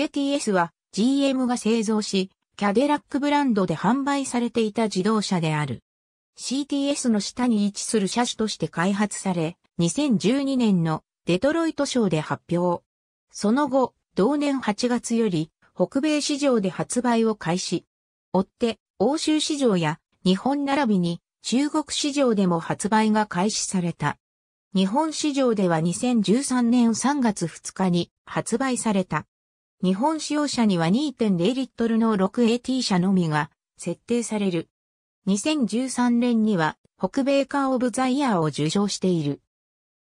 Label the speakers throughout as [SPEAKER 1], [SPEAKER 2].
[SPEAKER 1] ATS は GM が製造し、キャデラックブランドで販売されていた自動車である。CTS の下に位置する車種として開発され、2012年のデトロイト賞で発表。その後、同年8月より北米市場で発売を開始。追って欧州市場や日本並びに中国市場でも発売が開始された。日本市場では2013年3月2日に発売された。日本使用者には2.0リットルの 6AT 車のみが設定される。2013年には北米カーオブザイヤーを受賞している。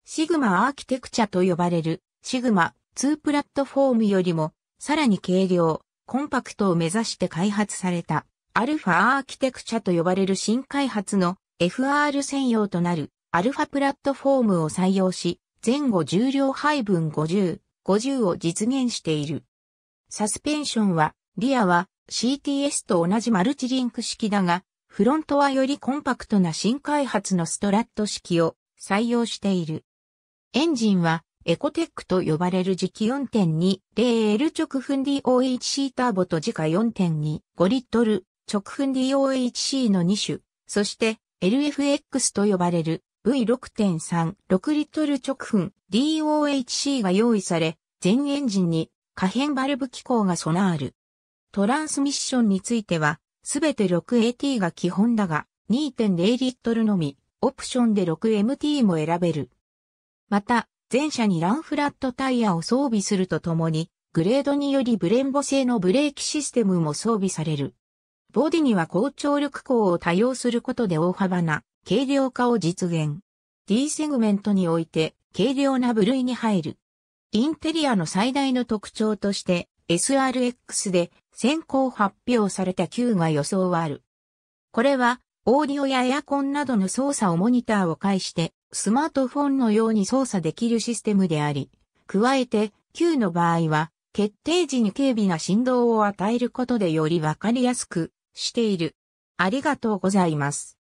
[SPEAKER 1] シグマアーキテクチャと呼ばれるシグマ2プラットフォームよりもさらに軽量、コンパクトを目指して開発されたアルファアーキテクチャと呼ばれる新開発の FR 専用となるアルファプラットフォームを採用し前後重量配分50、50を実現している。サスペンションは、リアは CTS と同じマルチリンク式だが、フロントはよりコンパクトな新開発のストラット式を採用している。エンジンはエコテックと呼ばれる磁気 4.2L 直噴 DOHC ターボと磁化4.25リットル直噴 DOHC の2種、そして LFX と呼ばれる V6.36 リットル直噴 DOHC が用意され、全エンジンに可変バルブ機構が備わる。トランスミッションについては、すべて 6AT が基本だが、2.0リットルのみ、オプションで 6MT も選べる。また、前車にランフラットタイヤを装備するとともに、グレードによりブレンボ製のブレーキシステムも装備される。ボディには高張力鋼を多用することで大幅な軽量化を実現。D セグメントにおいて軽量な部類に入る。インテリアの最大の特徴として SRX で先行発表された Q が予想はある。これはオーディオやエアコンなどの操作をモニターを介してスマートフォンのように操作できるシステムであり、加えて Q の場合は決定時に軽微な振動を与えることでよりわかりやすくしている。ありがとうございます。